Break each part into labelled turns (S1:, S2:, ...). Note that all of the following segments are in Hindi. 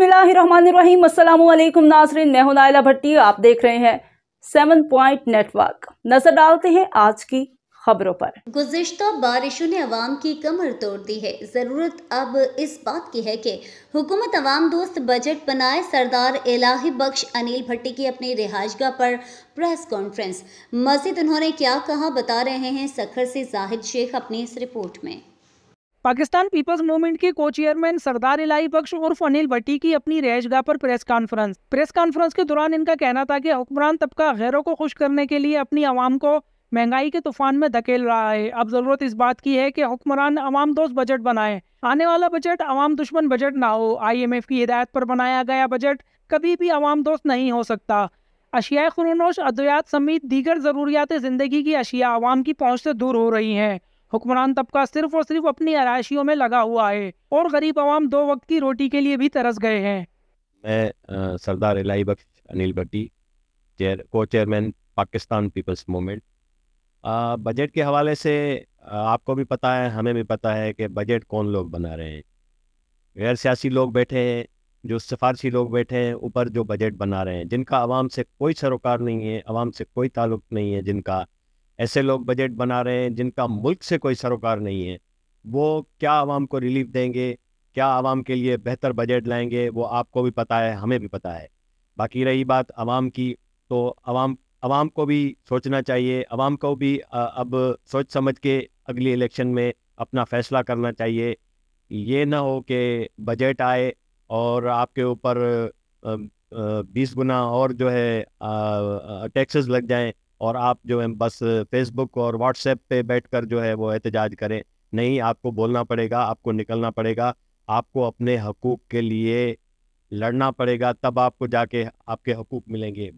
S1: बिस्मिल्लाम असलम नाजरीन मैं हूं नायला भट्टी आप देख रहे हैं सेवन पॉइंट नेटवर्क नजर डालते हैं आज की खबरों पर
S2: गुजशत बारिशों ने अवाम की कमर तोड़ दी है ज़रूरत अब इस बात की है कि हुकूमत अवाम दोस्त बजट बनाए सरदार इलाही बख्श अनिल भट्टी की अपनी रिहाइशगा पर प्रेस कॉन्फ्रेंस मजीद उन्होंने क्या कहा बता रहे हैं सखर से जाहिद शेख अपनी इस रिपोर्ट में
S3: पाकिस्तान पीपल्स मूवमेंट के को चेयरमैन सरदार इलाही बख्श और अनिल भट्टी की अपनी रहशगाह पर प्रेस कॉन्फ्रेंस प्रेस कॉन्फ्रेंस के दौरान इनका कहना था कि हुक्मरान तबका गैरों को खुश करने के लिए अपनी आवाम को महंगाई के तूफान में धकेल रहा है अब जरूरत इस बात की है कि हुक्मरान अवाम दोस्त बजट बनाए आने वाला बजट अवाम दुश्मन बजट ना हो आई एम एफ की हिदायत पर बनाया गया बजट कभी भी अवाम दोस्त नहीं हो सकता अशिया खरूनोश अद्वियात समेत दीगर ज़रूरियात ज़िंदगी की अशिया अवाम की पहुँच से दूर हो रही हैं हुक्मरान तबका सिर्फ और सिर्फ अपनी आरइशियों में लगा हुआ है और गरीब आवाम दो वक्त की रोटी के लिए भी तरस गए हैं
S4: मैं सरदार इलाई बख्श अनिल भट्टी चेयर को chairman Pakistan people's movement budget के हवाले से आपको भी पता है हमें भी पता है कि बजट कौन लोग बना रहे हैं गैर सियासी लोग बैठे हैं जो सिफारसी लोग बैठे हैं ऊपर जो बजट बना रहे हैं जिनका आवाम से कोई सरोकार नहीं है आवाम से कोई ताल्लुक नहीं है जिनका ऐसे लोग बजट बना रहे हैं जिनका मुल्क से कोई सरोकार नहीं है वो क्या आवाम को रिलीफ देंगे क्या आवाम के लिए बेहतर बजट लाएंगे वो आपको भी पता है हमें भी पता है बाकी रही बात आवाम की तो आवाम आवाम को भी सोचना चाहिए आवाम को भी अब सोच समझ के अगली इलेक्शन में अपना फैसला करना चाहिए ये ना हो कि बजट आए और आपके ऊपर बीस गुना और जो है टैक्सेस लग जाएं और आप जो है बस फेसबुक और व्हाट्सएप पे बैठकर जो है वो एहतजाज करें नहीं आपको बोलना पड़ेगा आपको निकलना पड़ेगा आपको अपने हकूक़ के लिए लड़ना पड़ेगा तब आपको जाके आपके हकूक़ मिलेंगे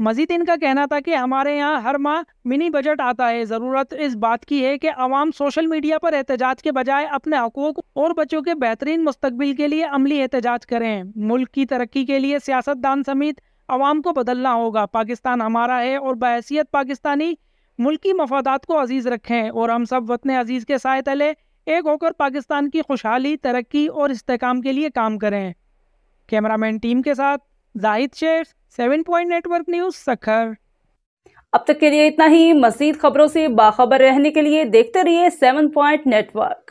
S3: मजीद इनका कहना था कि हमारे यहाँ हर माह मिनी बजट आता है ज़रूरत इस बात की है कि आवाम सोशल मीडिया पर एहतजाज के बजाय अपने हकूक और बच्चों के बेहतरीन मुस्तबिल के लिए अमली एहतजाज करें मुल्क की तरक्की के लिए सियासतदान समेत आवाम को बदलना होगा पाकिस्तान हमारा है और बहसीत पाकिस्तानी मुल्की मफादात को अजीज़ रखें और हम सब वतन अजीज़ के साय तले एक होकर पाकिस्तान की खुशहाली तरक्की और इसकाम के लिए काम करें कैमरामैन
S1: टीम के साथ Zahid Shaikh seven point network news Sukkur अब तक के लिए इतना ही मजीद खबरों से बाखबर रहने के लिए देखते रहिए सेवन पॉइंट नेटवर्क